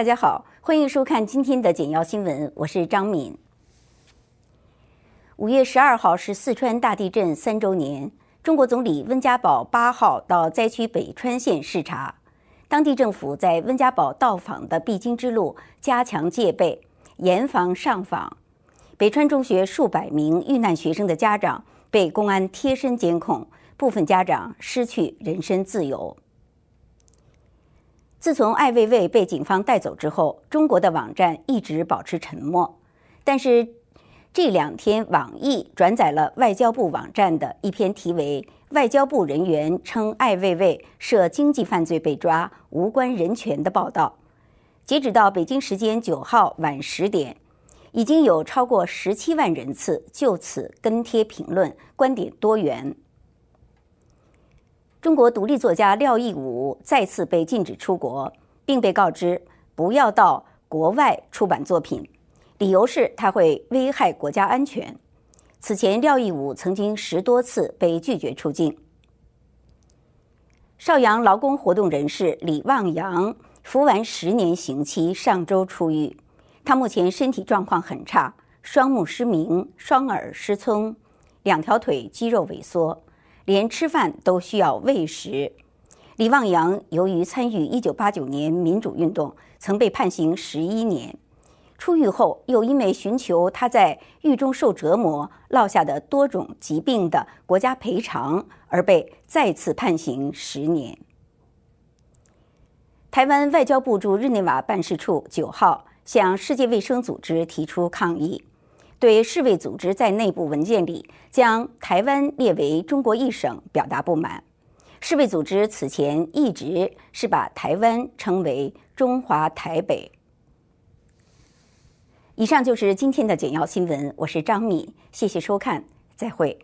大家好，欢迎收看今天的简要新闻，我是张敏。五月十二号是四川大地震三周年，中国总理温家宝八号到灾区北川县视察，当地政府在温家宝到访的必经之路加强戒备，严防上访。北川中学数百名遇难学生的家长被公安贴身监控，部分家长失去人身自由。自从艾未未被警方带走之后，中国的网站一直保持沉默。但是，这两天网易转载了外交部网站的一篇题为《外交部人员称艾未未涉经济犯罪被抓，无关人权》的报道。截止到北京时间九号晚十点，已经有超过十七万人次就此跟帖评论，观点多元。中国独立作家廖义武再次被禁止出国，并被告知不要到国外出版作品，理由是他会危害国家安全。此前，廖义武曾经十多次被拒绝出境。邵阳劳工活动人士李望阳服完十年刑期，上周出狱。他目前身体状况很差，双目失明，双耳失聪，两条腿肌肉萎缩。连吃饭都需要喂食。李旺洋由于参与1989年民主运动，曾被判刑11年。出狱后，又因为寻求他在狱中受折磨落下的多种疾病的国家赔偿，而被再次判刑10年。台湾外交部驻日内瓦办事处9号向世界卫生组织提出抗议。对世卫组织在内部文件里将台湾列为中国一省表达不满，世卫组织此前一直是把台湾称为中华台北。以上就是今天的简要新闻，我是张敏，谢谢收看，再会。